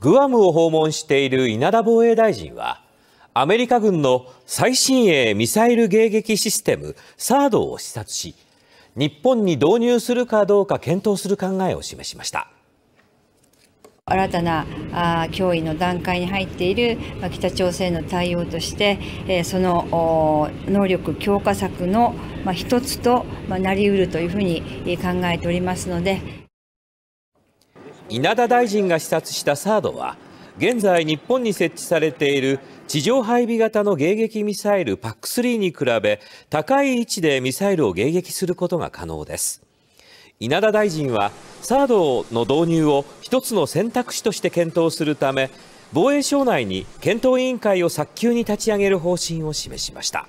グアムを訪問している稲田防衛大臣は、アメリカ軍の最新鋭ミサイル迎撃システムサードを視察し、日本に導入するかどうか検討する考えを示しました。新たな脅威の段階に入っている北朝鮮の対応として、その能力強化策の一つとなりうるというふうに考えておりますので。稲田大臣が視察したサードは現在日本に設置されている地上配備型の迎撃ミサイル PAC3 に比べ高い位置でミサイルを迎撃することが可能です稲田大臣はサードの導入を一つの選択肢として検討するため防衛省内に検討委員会を早急に立ち上げる方針を示しました。